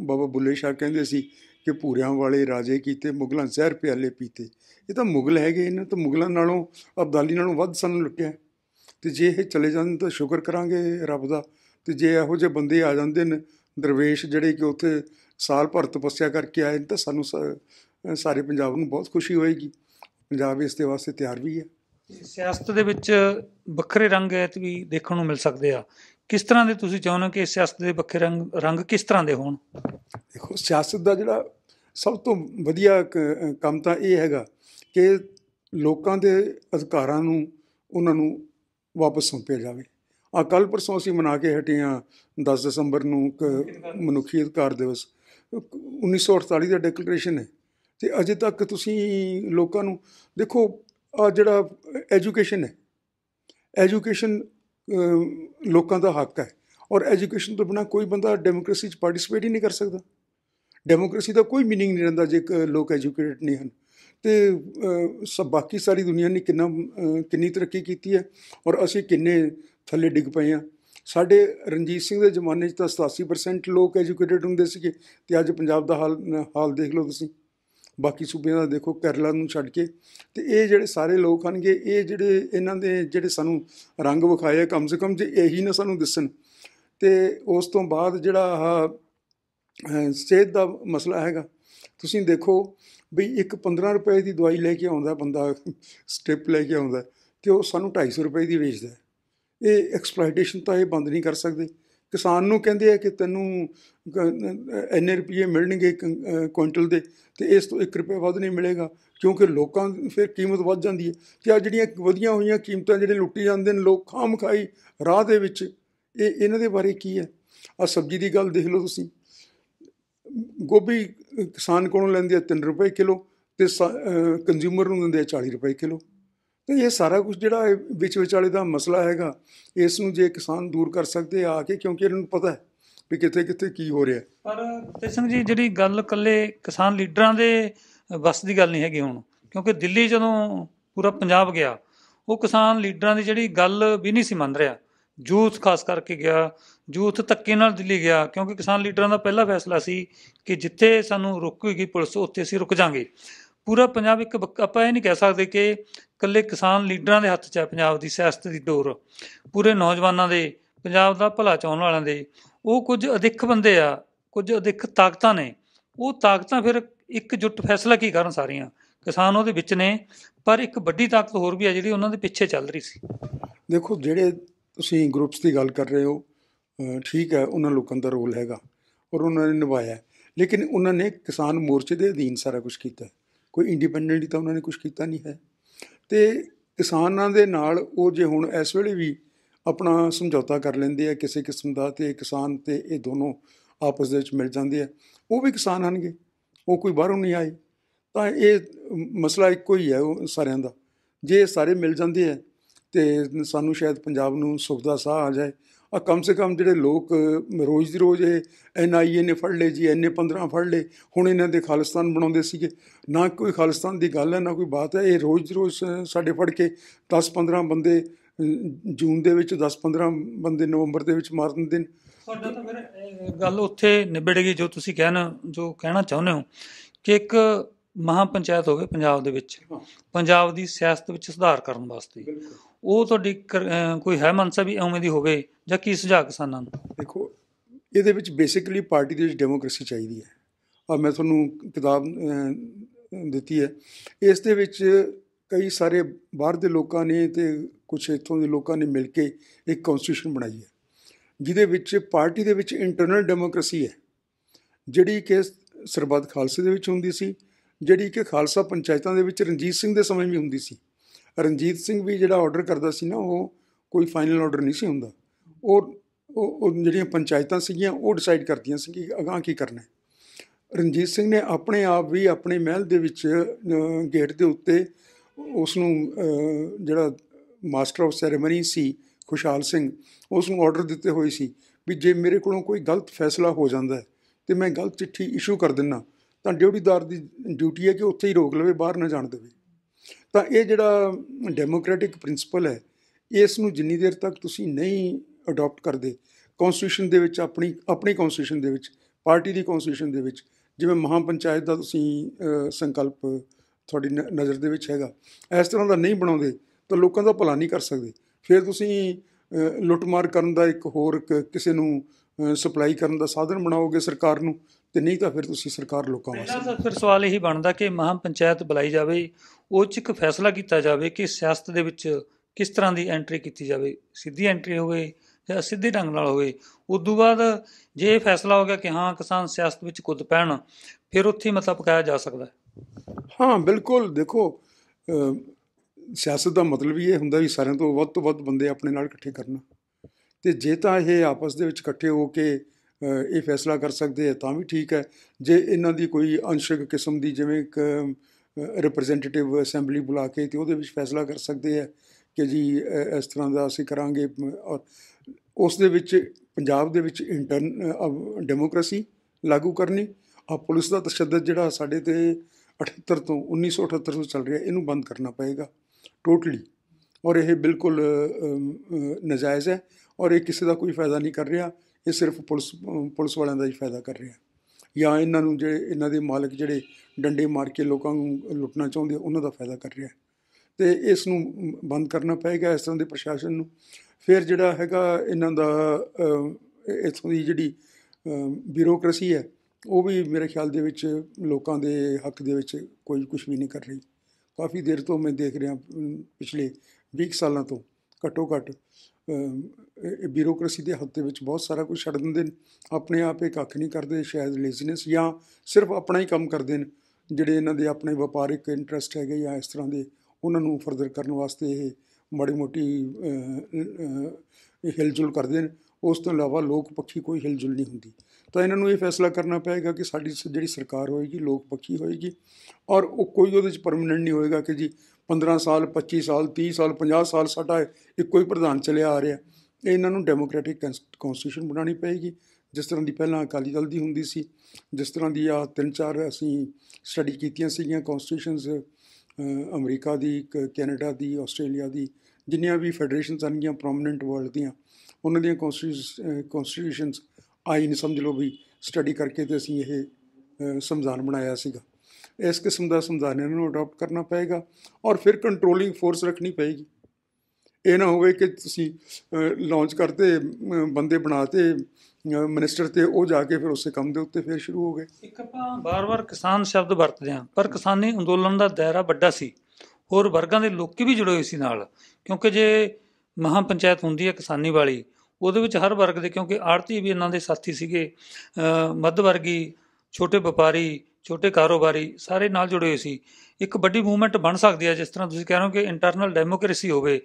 ਬਾਬਾ ਬੁੱਲੇ ਸ਼ਾਹ ਕਹਿੰਦੇ ਸੀ ਕਿ ਪੂਰਿਆਂ ਵਾਲੇ ਰਾਜੇ ਕੀਤੇ ਮੁਗਲਾਂ ਸਹਿਰ ਪਿਆਲੇ ਪੀਤੇ ਇਹ ਤਾਂ ਮੁਗਲ ਹੈਗੇ ਇਹਨਾਂ ਤਾਂ ਮੁਗਲਾਂ ਨਾਲੋਂ ਅਬਦਾਲੀ ਨਾਲੋਂ ਵੱਧ ਸਨ ਲੁੱਟਿਆ ਤੇ ਜੇ ਇਹ ਚਲੇ ਜਾਣ ਤਾਂ ਸ਼ੁਕਰ ਕਰਾਂਗੇ ਰੱਬ ਦਾ ਤੇ ਜੇ ਇਹੋ ਜਿਹੇ ਬੰਦੇ ਆ ਜਾਂਦੇ ਨੇ ਦਰਵੇਸ਼ ਜਿਹੜੇ ਕਿ ਉੱਥੇ ਸਾਲ ਭਰ ਤਪੱਸਿਆ ਕਰਕੇ ਆਏ ਤਾਂ ਸਾਨੂੰ ਸਾਰੇ ਪੰਜਾਬ ਨੂੰ ਬਹੁਤ ਖੁਸ਼ੀ ਹੋਏਗੀ ਪੰਜਾਬ ਇਸ ਦੇ ਵਾਸਤੇ ਤਿਆਰ ਵੀ ਹੈ ਸਿਆਸਤ ਦੇ ਵਿੱਚ ਵੱਖਰੇ ਰੰਗ ਐਤ ਵੀ ਦੇਖਣ ਨੂੰ ਮਿਲ ਸਕਦੇ ਆ ਕਿਸ ਤਰ੍ਹਾਂ ਦੇ ਤੁਸੀਂ ਚਾਹੁੰਦੇ ਕਿ ਸਿਆਸਤ ਦੇ ਵੱਖਰੇ ਰੰਗ ਰੰਗ ਕਿਸ ਤਰ੍ਹਾਂ ਦੇ ਹੋਣ ਦੇਖੋ ਸਿਆਸਤ ਦਾ ਜਿਹੜਾ ਸਭ ਤੋਂ ਵਧੀਆ ਕੰਮ ਤਾਂ ਇਹ ਹੈਗਾ ਕਿ ਲੋਕਾਂ ਦੇ ਅਧਿਕਾਰਾਂ ਨੂੰ ਉਹਨਾਂ ਨੂੰ ਵਾਪਸ ਸੌਂਪਿਆ ਜਾਵੇ ਆ ਕੱਲ ਪਰਸੋਂ ਅਸੀਂ ਮਨਾ ਕੇ ਹਟੇ ਆ 10 ਦਸੰਬਰ ਨੂੰ ਮਨੁੱਖੀ ਅਧਿਕਾਰ ਦਿਵਸ 1948 ਦਾ ਡੈਕਲੇਰੇਸ਼ਨ ਹੈ ਤੇ ਅਜੇ ਤੱਕ ਤੁਸੀਂ ਲੋਕਾਂ ਨੂੰ ਦੇਖੋ ਆ ਜਿਹੜਾ ਐਜੂਕੇਸ਼ਨ ਹੈ ਐਜੂਕੇਸ਼ਨ ਲੋਕਾਂ ਦਾ ਹੱਕ ਹੈ ਔਰ ਐਜੂਕੇਸ਼ਨ ਤੋਂ ਬਿਨਾ ਕੋਈ ਬੰਦਾ ਡੈਮੋਕ੍ਰੇਸੀ 'ਚ ਪਾਰਟਿਸਿਪੇਟ ਹੀ ਨਹੀਂ ਕਰ ਸਕਦਾ ਡੈਮੋਕ੍ਰੇਸੀ ਦਾ ਕੋਈ मीनिंग ਨਹੀਂ ਰਹਿੰਦਾ ਜੇ ਲੋਕ ਐਜੂਕੇਟਡ ਨਹੀਂ ਹਨ ਤੇ ਸਭ ਬਾਕੀ ਸਾਰੀ ਦੁਨੀਆ ਨੇ ਕਿੰਨਾ ਕਿੰਨੀ ਤਰੱਕੀ ਕੀਤੀ ਹੈ ਔਰ ਅਸੀਂ ਕਿੰਨੇ ਥੱਲੇ ਡਿੱਗ ਪਏ ਆ ਸਾਡੇ ਰਣਜੀਤ ਸਿੰਘ ਦੇ ਜ਼ਮਾਨੇ 'ਚ ਤਾਂ 87% ਲੋਕ ਐਜੂਕੇਟਡ ਹੁੰਦੇ ਸੀਗੇ ਤੇ ਅੱਜ ਪੰਜਾਬ ਦਾ ਹਾਲ ਹਾਲ ਦੇਖ ਲਓ ਤੁਸੀਂ ਬਾਕੀ ਸੂਬਿਆਂ ਦਾ ਦੇਖੋ ਕੇਰਲਾ ਨੂੰ ਛੱਡ ਕੇ ਤੇ ਇਹ ਜਿਹੜੇ ਸਾਰੇ ਲੋਕ ਹਨਗੇ ਇਹ ਜਿਹੜੇ ਇਹਨਾਂ ਦੇ ਜਿਹੜੇ ਸਾਨੂੰ ਰੰਗ ਵਿਖਾਏ ਕਮ ਸੇ ਕਮ ਜੇ ਇਹੀ ਨਾ ਸਾਨੂੰ ਦਿਸਣ ਤੇ ਉਸ ਤੋਂ ਬਾਅਦ ਜਿਹੜਾ ਆ ਸਿਹਤ ਦਾ ਮਸਲਾ ਹੈਗਾ ਤੁਸੀਂ ਦੇਖੋ ਵੀ ਇੱਕ 15 ਰੁਪਏ ਦੀ ਦਵਾਈ ਲੈ ਕੇ ਆਉਂਦਾ ਬੰਦਾ ਸਟ੍ਰਿਪ ਲੈ ਕੇ ਆਉਂਦਾ ਤੇ ਉਹ ਸਾਨੂੰ 250 ਰੁਪਏ ਦੀ ਵੇਚਦਾ ਇਹ ਐਕਸਪਲੋਇਟੇਸ਼ਨ ਤਾਂ ਇਹ ਬੰਦ ਨਹੀਂ ਕਰ ਸਕਦੇ ਕਿਸਾਨ ਨੂੰ ਕਹਿੰਦੇ ਆ ਕਿ ਤੈਨੂੰ ਐਨੇ ਰੁਪਏ ਮਿਲਣਗੇ ਕੁਇੰਟਲ ਦੇ ਤੇ ਇਸ ਤੋਂ 1 ਰੁਪਏ ਵੱਧ ਨਹੀਂ ਮਿਲੇਗਾ ਕਿਉਂਕਿ ਲੋਕਾਂ ਫਿਰ ਕੀਮਤ ਵੱਧ ਜਾਂਦੀ ਹੈ ਤੇ ਆ ਜਿਹੜੀਆਂ ਵਧੀਆਂ ਹੋਈਆਂ ਕੀਮਤਾਂ ਜਿਹੜੇ ਲੁੱਟੀ ਜਾਂਦੇ ਨੇ ਲੋਕ ਖਾਮ ਰਾਹ ਦੇ ਵਿੱਚ ਇਹ ਇਹਨਾਂ ਦੇ ਬਾਰੇ ਕੀ ਹੈ ਆ ਸਬਜ਼ੀ ਦੀ ਗੱਲ ਦੇਖ ਲਓ ਤੁਸੀਂ ਗੋਭੀ ਕਿਸਾਨ ਕੋਲੋਂ ਲੈਂਦੇ ਆ 3 ਰੁਪਏ ਕਿਲੋ ਤੇ ਕੰਜ਼ਿਊਮਰ ਨੂੰ ਦਿੰਦੇ ਆ 40 ਰੁਪਏ ਕਿਲੋ ਤੇ ਇਹ ਸਾਰਾ ਕੁਝ ਜਿਹੜਾ ਵਿੱਚ ਵਿਚਾਲੇ ਦਾ ਮਸਲਾ ਹੈਗਾ ਇਸ ਨੂੰ ਜੇ ਕਿਸਾਨ ਦੂਰ ਕਰ ਸਕਦੇ ਆ ਕੇ ਕਿਉਂਕਿ ਇਹਨਾਂ ਨੂੰ ਪਤਾ ਹੈ ਵੀ ਕਿੱਥੇ ਕਿੱਥੇ ਕੀ ਹੋ ਰਿਹਾ ਪਰ ਤੇ ਸਿੰਘ ਜੀ ਜਿਹੜੀ ਗੱਲ ਕੱਲੇ ਕਿਸਾਨ ਲੀਡਰਾਂ ਦੇ ਬਸ ਦੀ ਗੱਲ ਨਹੀਂ ਹੈਗੀ ਹੁਣ ਕਿਉਂਕਿ ਦਿੱਲੀ ਜਦੋਂ ਪੂਰਾ ਪੰਜਾਬ ਗਿਆ ਉਹ ਕਿਸਾਨ ਲੀਡਰਾਂ ਦੀ ਜਿਹੜੀ ਗੱਲ ਵੀ ਨਹੀਂ ਸੀ ਮੰਨ ਰਿਹਾ ਜੂਥ ਖਾਸ ਕਰਕੇ ਗਿਆ ਯੂਥ ਤੱਕੇ ਨਾਲ ਦਿੱਲੀ ਗਿਆ ਕਿਉਂਕਿ ਕਿਸਾਨ ਲੀਡਰਾਂ ਦਾ ਪਹਿਲਾ ਫੈਸਲਾ ਸੀ ਕਿ ਜਿੱਥੇ ਸਾਨੂੰ ਰੁਕੇਗੀ ਪੁਲਿਸ ਉੱਥੇ ਅਸੀਂ ਰੁਕ ਜਾਾਂਗੇ ਪੂਰਾ ਪੰਜਾਬ ਇੱਕ ਆਪਾਂ ਇਹ ਨਹੀਂ ਕਹਿ ਸਕਦੇ ਕਿ ਇਕੱਲੇ ਕਿਸਾਨ ਲੀਡਰਾਂ ਦੇ ਹੱਥ 'ਚ ਹੈ ਪੰਜਾਬ ਦੀ ਸਿਆਸਤ ਦੀ ਡੋਰ ਪੂਰੇ ਨੌਜਵਾਨਾਂ ਦੇ ਪੰਜਾਬ ਦਾ ਭਲਾ ਚਾਹਣ ਵਾਲਿਆਂ ਦੇ ਉਹ ਕੁਝ ਅਧਿਕ ਬੰਦੇ ਆ ਕੁਝ ਅਧਿਕ ਤਾਕਤਾਂ ਨੇ ਉਹ ਤਾਕਤਾਂ ਫਿਰ ਇੱਕ ਜੁੱਟ ਫੈਸਲਾ ਕੀ ਕਰਨ ਸਾਰੀਆਂ ਕਿਸਾਨ ਉਹਦੇ ਵਿੱਚ ਨੇ ਪਰ ਇੱਕ ਵੱਡੀ ਤਾਕਤ ਹੋਰ ਵੀ ਆ ਜਿਹੜੀ ਉਹਨਾਂ ਦੇ ਪਿੱਛੇ ਚੱਲ ਰਹੀ ਸੀ ਦੇਖੋ ਜਿਹੜੇ ਤੁਸੀਂ ਗਰੁੱਪਸ ਦੀ ਗੱਲ ਕਰ ਰਹੇ ਹੋ ਠੀਕ ਹੈ ਉਹਨਾਂ ਲੋਕਾਂ ਦਾ ਰੋਲ ਹੈਗਾ ਔਰ ਉਹਨਾਂ ਨੇ ਨਿਭਾਇਆ ਲੇਕਿਨ ਉਹਨਾਂ ਨੇ ਕਿਸਾਨ ਮੋਰਚੇ ਦੇ ਅਧੀਨ ਸਾਰਾ ਕੁਝ ਕੀਤਾ ਕੋਈ ਇੰਡੀਪੈਂਡੈਂਟਲੀ ਤਾਂ ਉਹਨਾਂ ਨੇ ਕੁਝ ਕੀਤਾ ਨਹੀਂ ਹੈ ਤੇ ਕਿਸਾਨਾਂ ਦੇ ਨਾਲ ਉਹ ਜੇ ਹੁਣ ਇਸ ਵੇਲੇ ਵੀ ਆਪਣਾ ਸਮਝੌਤਾ ਕਰ ਲੈਂਦੇ ਆ ਕਿਸੇ ਕਿਸਮ ਦਾ ਤੇ ਕਿਸਾਨ ਤੇ ਇਹ ਦੋਨੋਂ ਆਪਸ ਵਿੱਚ ਮਿਲ ਜਾਂਦੇ ਆ ਉਹ ਵੀ ਕਿਸਾਨ ਹਨਗੇ ਉਹ ਕੋਈ ਬਾਹਰੋਂ ਨਹੀਂ ਆਏ ਤਾਂ ਇਹ ਮਸਲਾ ਇੱਕੋ ਹੀ ਹੈ ਉਹ ਸਾਰਿਆਂ ਦਾ ਜੇ ਸਾਰੇ ਮਿਲ ਜਾਂਦੇ ਆ ਤੇ ਸਾਨੂੰ ਸ਼ਾਇਦ ਪੰਜਾਬ ਨੂੰ ਸੁਖ ਦਾ ਸਾਹ ਆ ਜਾਏ ਆ ਕਮ ਸੇ ਕਮ ਜਿਹੜੇ ਲੋਕ ਰੋਜ਼ ਦੀ ਰੋਜ਼ ਇਹ ਐਨਆਈਏ ਨੇ ਫੜ ਲਏ ਜੀ ਐਨਏ 15 ਫੜ ਲਏ ਹੁਣ ਇਹਨਾਂ ਦੇ ਖਾਲਿਸਤਾਨ ਬਣਾਉਂਦੇ ਸੀਗੇ ਨਾ ਕੋਈ ਖਾਲਿਸਤਾਨ ਦੀ ਗੱਲ ਹੈ ਨਾ ਕੋਈ ਬਾਤ ਹੈ ਇਹ ਰੋਜ਼ ਦੀ ਰੋਜ਼ ਸਾਡੇ ਫੜ ਕੇ 10 15 ਬੰਦੇ ਜੂਨ ਦੇ ਵਿੱਚ 10 15 ਬੰਦੇ ਨਵੰਬਰ ਦੇ ਵਿੱਚ ਮਾਰ ਦਿੰਦੇ ਨੇ ਸਾਡਾ ਤਾਂ ਫਿਰ ਗੱਲ ਉੱਥੇ ਨਿਬੜ ਗਈ ਜੋ ਤੁਸੀਂ ਕਹਿਣਾ ਜੋ ਕਹਿਣਾ ਚਾਹੁੰਦੇ ਹੋ ਕਿ ਇੱਕ ਮਹਾਪੰਚਾਇਤ ਹੋਵੇ ਪੰਜਾਬ ਦੇ ਵਿੱਚ ਪੰਜਾਬ ਦੀ ਸਿਆਸਤ ਵਿੱਚ ਸੁਧਾਰ ਕਰਨ ਵਾਸਤੇ ਉਹ ਤੁਹਾਡੀ ਕੋਈ ਹੈ ਮਨਸਾ ਵੀ ਐਵੇਂ ਦੀ ਹੋਵੇ ਜਾਂ ਕੀ ਸੁਝਾਅ ਕਿਸਾਨਾਂ ਨੂੰ ਦੇਖੋ ਇਹਦੇ ਵਿੱਚ ਬੇਸਿਕਲੀ ਪਾਰਟੀ ਦੇ ਵਿੱਚ ਡੈਮੋਕ੍ਰੇਸੀ ਚਾਹੀਦੀ ਹੈ ਔਰ ਮੈਂ ਤੁਹਾਨੂੰ ਕਿਤਾਬ ਦਿੱਤੀ ਹੈ ਇਸ ਦੇ ਵਿੱਚ ਕਈ ਸਾਰੇ ਬਾਹਰ ਦੇ ਲੋਕਾਂ ਨੇ ਤੇ ਕੁਝ ਇੱਥੋਂ ਦੇ ਲੋਕਾਂ ਨੇ ਮਿਲ ਕੇ ਇੱਕ ਕਨਸਟੀਟਿਊਸ਼ਨ ਬਣਾਈ ਹੈ ਜਿਹਦੇ ਵਿੱਚ ਪਾਰਟੀ ਦੇ ਵਿੱਚ ਇੰਟਰਨਲ ਡੈਮੋਕ੍ਰੇਸੀ ਹੈ ਜਿਹੜੀ ਕਿ ਸਰਬੱਤ ਖਾਲਸੇ ਦੇ ਵਿੱਚ ਹੁੰਦੀ ਸੀ ਜਿਹੜੀ ਕਿ ਖਾਲਸਾ ਪੰਚਾਇਤਾਂ ਦੇ ਵਿੱਚ ਰਣਜੀਤ ਸਿੰਘ ਦੇ ਸਮੇਂ ਵੀ ਹੁੰਦੀ ਸੀ ਰਣਜੀਤ ਸਿੰਘ ਵੀ ਜਿਹੜਾ ਆਰਡਰ ਕਰਦਾ ਸੀ ਨਾ ਉਹ ਕੋਈ ਫਾਈਨਲ ਆਰਡਰ ਨਹੀਂ ਸੀ ਹੁੰਦਾ ਉਹ ਉਹ ਜਿਹੜੀਆਂ ਪੰਚਾਇਤਾਂ ਸੀਗੀਆਂ ਉਹ ਡਿਸਾਈਡ ਕਰਦੀਆਂ ਸੀ ਕਿ ਅਗਾਹ ਕੀ ਕਰਨਾ ਹੈ ਰਣਜੀਤ ਸਿੰਘ ਨੇ ਆਪਣੇ ਆਪ ਵੀ ਆਪਣੇ ਮਹਿਲ ਦੇ ਵਿੱਚ ਗੇਟ ਦੇ ਉੱਤੇ ਉਸ ਨੂੰ ਜਿਹੜਾ ਮਾਸਟਰ ਆਫ ਸੈਰੇਮਨੀ ਸੀ ਖੁਸ਼ਾਲ ਸਿੰਘ ਉਸ ਨੂੰ ਆਰਡਰ ਦਿੱਤੇ ਹੋਏ ਸੀ ਵੀ ਜੇ ਮੇਰੇ ਕੋਲੋਂ ਕੋਈ ਗਲਤ ਫੈਸਲਾ ਹੋ ਜਾਂਦਾ ਹੈ ਤੇ ਮੈਂ ਗਲਤ ਚਿੱਠੀ ਇਸ਼ੂ ਕਰ ਦਿੰਨਾ ਤਾਂ ਡਿਊਟੀਦਾਰ ਦੀ ਡਿਊਟੀ ਹੈ ਕਿ ਉੱਥੇ ਹੀ ਰੋਕ ਲਵੇ ਬਾਹਰ ਨਾ ਜਾਣ ਦੇਵੇ ਤਾਂ ਇਹ ਜਿਹੜਾ ਡੈਮੋਕ੍ਰੈਟਿਕ ਪ੍ਰਿੰਸੀਪਲ ਹੈ ਇਸ ਨੂੰ ਜਿੰਨੀ ਦੇਰ ਤੱਕ ਤੁਸੀਂ ਨਹੀਂ ਅਡਾਪਟ ਕਰਦੇ ਕਨਸਟੀਟਿਊਸ਼ਨ ਦੇ ਵਿੱਚ ਆਪਣੀ ਆਪਣੀ ਕਨਸਟੀਟਿਊਸ਼ਨ ਦੇ ਵਿੱਚ ਪਾਰਟੀ ਦੀ ਕਨਸਟੀਟਿਊਸ਼ਨ ਦੇ ਵਿੱਚ ਜਿਵੇਂ ਮਹਾ ਪੰਚਾਇਤ ਦਾ ਤੁਸੀਂ ਸੰਕਲਪ ਤੁਹਾਡੀ ਨਜ਼ਰ ਦੇ ਵਿੱਚ ਹੈਗਾ ਇਸ ਤਰ੍ਹਾਂ ਦਾ ਨਹੀਂ ਬਣਾਉਂਦੇ ਤਾਂ ਲੋਕਾਂ ਦਾ ਭਲਾ ਨਹੀਂ ਕਰ ਸਕਦੇ ਫਿਰ ਤੁਸੀਂ ਲੁੱਟਮਾਰ ਕਰਨ ਦਾ ਇੱਕ ਹੋਰ ਕਿਸੇ ਨੂੰ ਸਪਲਾਈ ਕਰਨ ਦਾ ਸਾਧਨ ਬਣਾਓਗੇ ਸਰਕਾਰ ਨੂੰ ਤੇ ਨਹੀਂ ਤਾਂ ਫਿਰ ਤੁਸੀਂ ਸਰਕਾਰ ਲੋਕਾਂ ਵਾਸਤੇ ਫਿਰ ਸਵਾਲ ਇਹੀ ਬਣਦਾ ਕਿ ਮਹਾ ਪੰਚਾਇਤ ਬੁਲਾਈ ਜਾਵੇ ਉਹ ਚ ਇੱਕ ਫੈਸਲਾ ਕੀਤਾ ਜਾਵੇ ਕਿ ਸਿਆਸਤ ਦੇ ਵਿੱਚ ਕਿਸ ਤਰ੍ਹਾਂ ਦੀ ਐਂਟਰੀ ਕੀਤੀ ਜਾਵੇ ਸਿੱਧੀ ਐਂਟਰੀ ਹੋਵੇ ਜਾਂ ਸਿੱਧੇ ਢੰਗ ਨਾਲ ਹੋਵੇ ਉਸ ਤੋਂ ਬਾਅਦ ਜੇ ਇਹ ਫੈਸਲਾ ਹੋ ਗਿਆ ਕਿ ਹਾਂ ਕਿਸਾਨ ਸਿਆਸਤ ਵਿੱਚ ਕੁੱਦ ਪੈਣ ਫਿਰ ਉੱਥੇ ਮਤਲਬ ਪਕਾਇਆ ਜਾ ਸਕਦਾ ਹਾਂ ਬਿਲਕੁਲ ਦੇਖੋ ਸਿਆਸਤ ਦਾ ਮਤਲਬ ਇਹ ਹੁੰਦਾ ਵੀ ਸਾਰਿਆਂ ਤੋਂ ਵੱਧ ਤੋਂ ਵੱਧ ਬੰਦੇ ਆਪਣੇ ਨਾਲ ਇਕੱਠੇ ਕਰਨਾ ਤੇ ਜੇ ਤਾਂ ਇਹ ਆਪਸ ਦੇ ਵਿੱਚ ਇਕੱਠੇ ਹੋ ਕੇ ਇਹ ਫੈਸਲਾ ਕਰ ਸਕਦੇ ਆ ਤਾਂ ਵੀ ਠੀਕ ਹੈ ਜੇ ਇਹਨਾਂ ਦੀ ਕੋਈ ਅੰਸ਼ਕ ਕਿਸਮ ਦੀ ਜਿਵੇਂ ਇੱਕ ਰਿਪਰੈਜ਼ੈਂਟੇਟਿਵ ਅਸੈਂਬਲੀ ਬੁਲਾ ਕੇ ਤੇ ਉਹਦੇ ਵਿੱਚ ਫੈਸਲਾ ਕਰ ਸਕਦੇ ਆ ਕਿ ਜੀ ਇਸ ਤਰ੍ਹਾਂ ਦਾ ਅਸੀਂ ਕਰਾਂਗੇ ਔਰ ਉਸ ਦੇ ਵਿੱਚ ਪੰਜਾਬ ਦੇ ਵਿੱਚ ਇੰਟਰਨ ਡੈਮੋਕ੍ਰੇਸੀ ਲਾਗੂ ਕਰਨੀ ਆ ਪੁਲਿਸ ਦਾ ਤਸ਼ੱਦਦ ਜਿਹੜਾ ਸਾਡੇ ਤੇ 78 ਤੋਂ 1978 ਤੋਂ ਚੱਲ ਰਿਹਾ ਇਹਨੂੰ ਬੰਦ ਕਰਨਾ ਪਏਗਾ ਟੋਟਲੀ ਔਰ ਇਹ ਬਿਲਕੁਲ ਨਜਾਇਜ਼ ਹੈ ਔਰ ਇਹ ਕਿਸੇ ਦਾ ਕੋਈ ਫਾਇਦਾ ਨਹੀਂ ਕਰ ਰਿਹਾ ਇਹ ਸਿਰਫ ਪੁਲਿਸ ਪੁਲਿਸ ਵਾਲਿਆਂ ਦਾ ਹੀ ਫਾਇਦਾ ਕਰ ਰਿਹਾ ਜਾਂ ਇਹਨਾਂ ਨੂੰ ਜਿਹੜੇ ਇਹਨਾਂ ਦੇ ਮਾਲਕ ਜਿਹੜੇ ਡੰਡੇ ਮਾਰ ਕੇ ਲੋਕਾਂ ਨੂੰ ਲੁੱਟਣਾ ਚਾਹੁੰਦੇ ਉਹਨਾਂ ਦਾ ਫਾਇਦਾ ਕਰ ਰਿਹਾ ਤੇ ਇਸ ਨੂੰ ਬੰਦ ਕਰਨਾ ਪਏਗਾ ਇਸ ਤਰ੍ਹਾਂ ਦੇ ਪ੍ਰਸ਼ਾਸਨ ਨੂੰ ਫਿਰ ਜਿਹੜਾ ਹੈਗਾ ਇਹਨਾਂ ਦਾ ਇਥੋਂ ਦੀ ਜਿਹੜੀ ਬਿਊਰੋਕ੍ਰੇਸੀ ਹੈ ਉਹ ਵੀ ਮੇਰੇ ਖਿਆਲ ਦੇ ਵਿੱਚ ਲੋਕਾਂ ਦੇ ਹੱਕ ਦੇ ਵਿੱਚ ਕੋਈ ਕੁਝ ਵੀ ਨਹੀਂ ਕਰ ਰਹੀ ਕਾਫੀ ਦੇਰ ਤੋਂ ਮੈਂ ਦੇਖ ਰਿਹਾ ਪਿਛਲੇ 20 ਸਾਲਾਂ ਤੋਂ ਘੱਟੋ ਘੱਟ ਬਿਊਰੋਕ੍ਰੇਸੀ ਦੇ ਹੱਥ ਦੇ ਵਿੱਚ ਬਹੁਤ ਸਾਰਾ ਕੁਝ ਛੱਡ ਦਿੰਦੇ ਨੇ ਆਪਣੇ ਆਪ ਇਹ ਕੱਖ ਨਹੀਂ ਕਰਦੇ ਸ਼ਾਇਦ ਲੇਜ਼ੀਨੈਸ ਜਾਂ ਸਿਰਫ ਆਪਣਾ ਹੀ ਕੰਮ ਕਰਦੇ ਨੇ ਜਿਹੜੇ ਇਹਨਾਂ ਦੇ ਆਪਣੇ ਵਪਾਰਿਕ ਇੰਟਰਸਟ ਹੈਗੇ ਜਾਂ ਇਸ ਤਰ੍ਹਾਂ ਦੇ ਉਹਨਾਂ ਨੂੰ ਫਰਦਰ ਕਰਨ ਵਾਸਤੇ ਇਹ ਮਾੜੀ ਮੋਟੀ ਹਿਲਜੁਲ ਕਰਦੇ ਨੇ ਉਸ ਤੋਂ ਇਲਾਵਾ ਲੋਕ ਪੱਖੀ ਕੋਈ ਹਿਲਜੁਲ ਨਹੀਂ ਹੁੰਦੀ ਤਾਂ ਇਹਨਾਂ ਨੂੰ ਇਹ ਫੈਸਲਾ ਕਰਨਾ ਪਏਗਾ ਕਿ ਸਾਡੀ ਜਿਹੜੀ ਸਰਕਾਰ ਹੋਏਗੀ ਲੋਕ ਪੱਖੀ ਹੋਏਗੀ ਔਰ ਉਹ ਕੋਈ ਉਹਦੇ ਵਿੱਚ ਪਰਮਨੈਂਟ ਨਹੀਂ ਹੋਏਗਾ ਕਿ ਜੀ 15 ਸਾਲ 25 ਸਾਲ 30 ਸਾਲ 50 ਸਾਲ ਸਾਡਾ ਇੱਕੋ ਹੀ ਪ੍ਰਧਾਨ ਚੱਲਿਆ ਆ ਰਿਹਾ ਇਹਨਾਂ ਨੂੰ ਡੈਮੋਕ੍ਰੈਟਿਕ ਕਨਸਟੀਟਿਊਸ਼ਨ ਬਣਾਉਣੀ ਪਏਗੀ ਜਿਸ ਤਰ੍ਹਾਂ ਦੀ ਪਹਿਲਾਂ ਅਕਾਲੀ ਦਲ ਦੀ ਹੁੰਦੀ ਸੀ ਜਿਸ ਤਰ੍ਹਾਂ ਦੀ ਆ ਤਿੰਨ ਚਾਰ ਅਸੀਂ ਸਟੱਡੀ ਕੀਤੀਆਂ ਸੀਗੀਆਂ ਕਨਸਟੀਟਿਊਸ਼ਨਸ ਅਮਰੀਕਾ ਦੀ ਕੈਨੇਡਾ ਦੀ ਆਸਟ੍ਰੇਲੀਆ ਦੀ ਜਿੰਨੀਆਂ ਵੀ ਫੈਡਰੇਸ਼ਨਸ ਆਣਗੀਆਂ ਪ੍ਰੋਮਿਨੈਂਟ ਵਰਲਡ ਦੀਆਂ ਉਹਨਾਂ ਦੀਆਂ ਕਨਸਟੀਟਿਊਸ਼ਨਸ ਆਈ ਨਹੀਂ ਸਮਝ ਲੋ ਵੀ ਸਟੱਡੀ ਕਰਕੇ ਤੇ ਅਸੀਂ ਇਹ ਸੰਵਿਧਾਨ ਬਣਾਇਆ ਸੀਗਾ ਇਸ ਕਿਸਮ ਦਾ ਸਮਝਾਣੇ ਨੂੰ ਅਡਾਪਟ ਕਰਨਾ ਪਏਗਾ ਔਰ ਫਿਰ ਕੰਟਰੋਲਿੰਗ ਫੋਰਸ ਰੱਖਣੀ ਪਏਗੀ ਇਹ ਨਾ ਹੋਵੇ ਕਿ ਤੁਸੀਂ ਲਾਂਚ ਕਰਦੇ ਬੰਦੇ ਬਣਾਤੇ ਮਿਨਿਸਟਰ ਤੇ ਉਹ ਜਾ ਕੇ ਫਿਰ ਉਸੇ ਕੰਮ ਦੇ ਉੱਤੇ ਫਿਰ ਸ਼ੁਰੂ ਹੋ ਗਏ ਇੱਕ ਆਪਾਂ ਬਾਰ-ਬਾਰ ਕਿਸਾਨ ਸ਼ਬਦ ਵਰਤਦੇ ਆ ਪਰ ਕਿਸਾਨੀ ਅੰਦੋਲਨ ਦਾ ਦਾਇਰਾ ਵੱਡਾ ਸੀ ਹੋਰ ਵਰਗਾਂ ਦੇ ਲੋਕੀ ਵੀ ਜੁੜੇ ਹੋਏ ਸੀ ਨਾਲ ਕਿਉਂਕਿ ਜੇ ਮਹਾ ਪੰਚਾਇਤ ਹੁੰਦੀ ਹੈ ਕਿਸਾਨੀ ਵਾਲੀ ਉਹਦੇ ਵਿੱਚ ਹਰ ਵਰਗ ਦੇ ਕਿਉਂਕਿ ਆੜਤੀ ਵੀ ਇਹਨਾਂ ਦੇ ਸਾਥੀ ਸੀਗੇ ਮੱਧ ਵਰਗੀ ਛੋਟੇ ਵਪਾਰੀ ਛੋਟੇ ਕਾਰੋਬਾਰੀ ਸਾਰੇ ਨਾਲ ਜੁੜੇ ਹੋਏ ਸੀ ਇੱਕ ਵੱਡੀ ਮੂਵਮੈਂਟ ਬਣ ਸਕਦੀ ਹੈ ਜਿਸ ਤਰ੍ਹਾਂ ਤੁਸੀਂ ਕਹਿ ਰਹੇ ਹੋ ਕਿ ਇੰਟਰਨਲ ਡੈਮੋਕ੍ਰੇਸੀ ਹੋਵੇ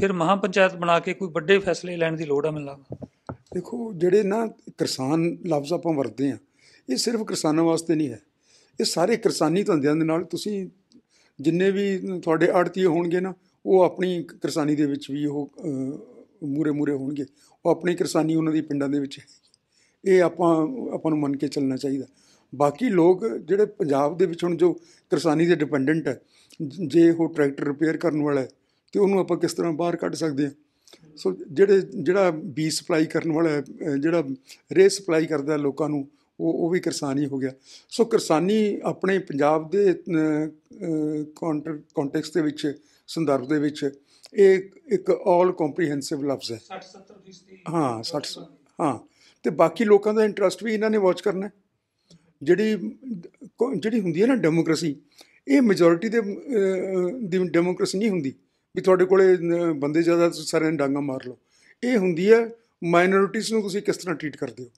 ਫਿਰ ਮਹਾ ਪੰਚਾਇਤ ਬਣਾ ਕੇ ਕੋਈ ਵੱਡੇ ਫੈਸਲੇ ਲੈਣ ਦੀ ਲੋੜ ਆ ਮੈਨੂੰ ਲੱਗਦਾ ਦੇਖੋ ਜਿਹੜੇ ਨਾ ਕਿਸਾਨ ਲਫ਼ਜ਼ ਆਪਾਂ ਵਰਤਦੇ ਆ ਇਹ ਸਿਰਫ ਕਿਸਾਨਾਂ ਵਾਸਤੇ ਨਹੀਂ ਹੈ ਇਹ ਸਾਰੇ ਕਿਸਾਨੀ ਧੰਦਿਆਂ ਦੇ ਨਾਲ ਤੁਸੀਂ ਜਿੰਨੇ ਵੀ ਤੁਹਾਡੇ ਆੜਤੀ ਹੋਣਗੇ ਨਾ ਉਹ ਆਪਣੀ ਕਿਸਾਨੀ ਦੇ ਵਿੱਚ ਵੀ ਉਹ ਮੂਰੇ ਮੂਰੇ ਹੋਣਗੇ ਉਹ ਆਪਣੀ ਕਿਸਾਨੀ ਉਹਨਾਂ ਦੀ ਪਿੰਡਾਂ ਦੇ ਵਿੱਚ ਇਹ ਆਪਾਂ ਆਪਾਂ ਨੂੰ ਮੰਨ ਕੇ ਚੱਲਣਾ ਚਾਹੀਦਾ ਬਾਕੀ ਲੋਕ ਜਿਹੜੇ ਪੰਜਾਬ ਦੇ ਵਿੱਚ ਹੁਣ ਜੋ ਕਿਸਾਨੀ ਦੇ ਡਿਪੈਂਡੈਂਟ ਹੈ ਜੇ ਉਹ ਟਰੈਕਟਰ ਰਿਪੇਅਰ ਕਰਨ ਵਾਲਾ ਤੇ ਉਹਨੂੰ ਆਪਾਂ ਕਿਸ ਤਰ੍ਹਾਂ ਬਾਹਰ ਕੱਢ ਸਕਦੇ ਹਾਂ ਸੋ ਜਿਹੜੇ ਜਿਹੜਾ ਬੀ ਸਪਲਾਈ ਕਰਨ ਵਾਲਾ ਜਿਹੜਾ ਰੇ ਸਪਲਾਈ ਕਰਦਾ ਲੋਕਾਂ ਨੂੰ ਉਹ ਉਹ ਵੀ ਕਿਸਾਨੀ ਹੋ ਗਿਆ ਸੋ ਕਿਸਾਨੀ ਆਪਣੇ ਪੰਜਾਬ ਦੇ ਕੰਟੈਕਸ ਦੇ ਵਿੱਚ ਸੰਦਰਭ ਦੇ ਵਿੱਚ ਇਹ ਇੱਕ ਆਲ ਕੰਪਰੀਹੈਂਸਿਵ ਲਫ਼ਜ਼ ਹੈ 60 70 ਹਾਂ 60 ਹਾਂ ਤੇ ਬਾਕੀ ਲੋਕਾਂ ਦਾ ਇੰਟਰਸਟ ਵੀ ਇਹਨਾਂ ਨੇ ਵਾਚ ਕਰਨਾ ਹੈ ਜਿਹੜੀ ਜਿਹੜੀ ਹੁੰਦੀ ਹੈ ਨਾ ਡੈਮੋਕ੍ਰੇਸੀ ਇਹ ਮੈਜੋਰਿਟੀ ਦੇ ਦੀ ਡੈਮੋਕ੍ਰੇਸੀ ਨਹੀਂ ਹੁੰਦੀ ਵੀ ਤੁਹਾਡੇ ਕੋਲੇ ਬੰਦੇ ਜ਼ਿਆਦਾ ਸਾਰੇ ਡਾਂਗਾ ਮਾਰ ਲਓ ਇਹ ਹੁੰਦੀ ਹੈ ਮਾਈਨੋਰਿਟੀਜ਼ ਨੂੰ ਤੁਸੀਂ ਕਿਸ ਤਰ੍ਹਾਂ ਟ੍ਰੀਟ ਕਰਦੇ ਹੋ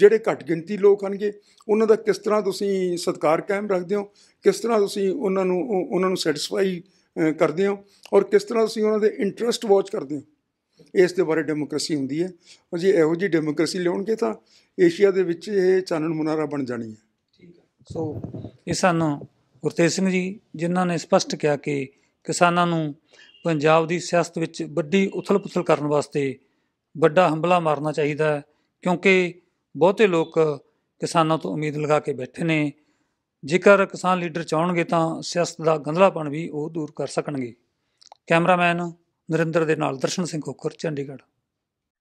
ਜਿਹੜੇ ਘੱਟ ਗਿਣਤੀ ਲੋਕ ਹਨਗੇ ਉਹਨਾਂ ਦਾ ਕਿਸ ਤਰ੍ਹਾਂ ਤੁਸੀਂ ਸਤਿਕਾਰ ਕਾਇਮ ਰੱਖਦੇ ਹੋ ਕਿਸ ਤਰ੍ਹਾਂ ਤੁਸੀਂ ਉਹਨਾਂ ਨੂੰ ਉਹਨਾਂ ਨੂੰ ਸੈਟੀਸਫਾਈ ਕਰਦੇ ਹੋ ਔਰ ਕਿਸ ਤਰ੍ਹਾਂ ਤੁਸੀਂ ਉਹਨਾਂ ਦੇ ਇੰਟਰਸਟ ਵਾਚ ਕਰਦੇ ਹੋ ਇਸ ਦੇ ਬਾਰੇ ਡੈਮੋਕ੍ਰੇਸੀ ਹੁੰਦੀ ਹੈ ਔਰ ਜੇ ਇਹੋ ਜੀ ਡੈਮੋਕ੍ਰੇਸੀ ਲਿਆਉਣਗੇ ਤਾਂ ਏਸ਼ੀਆ ਦੇ ਵਿੱਚ ਇਹ ਚਾਨਣ ਮੁਨਾਰਾ ਬਣ ਜਾਣੀ ਹੈ ਸੋ ਇਹ ਸਾਨੂੰ ਗੁਰਤੇਜ ਸਿੰਘ ਜੀ ਜਿਨ੍ਹਾਂ ਨੇ ਸਪਸ਼ਟ ਕਿਹਾ ਕਿ ਕਿਸਾਨਾਂ ਨੂੰ ਪੰਜਾਬ ਦੀ ਸਿਆਸਤ ਵਿੱਚ ਵੱਡੀ ਉਥਲ-ਪੁਥਲ ਕਰਨ ਵਾਸਤੇ ਵੱਡਾ ਹੰਬਲਾ ਮਾਰਨਾ ਚਾਹੀਦਾ ਹੈ ਕਿਉਂਕਿ ਬਹੁਤੇ ਲੋਕ ਕਿਸਾਨਾਂ ਤੋਂ ਉਮੀਦ ਲਗਾ ਕੇ ਬੈਠੇ ਨੇ ਜੇਕਰ ਕਿਸਾਨ ਲੀਡਰ ਚਾਹਣਗੇ ਤਾਂ ਸਿਆਸਤ ਦਾ ਗੰਧਲਾਪਣ ਵੀ ਉਹ ਦੂਰ ਕਰ ਸਕਣਗੇ ਕੈਮਰਾਮੈਨ ਨਰਿੰਦਰ ਦੇ ਨਾਲ ਦਰਸ਼ਨ ਸਿੰਘ ਕੋਕਰ ਚੰਡੀਗੜ੍ਹ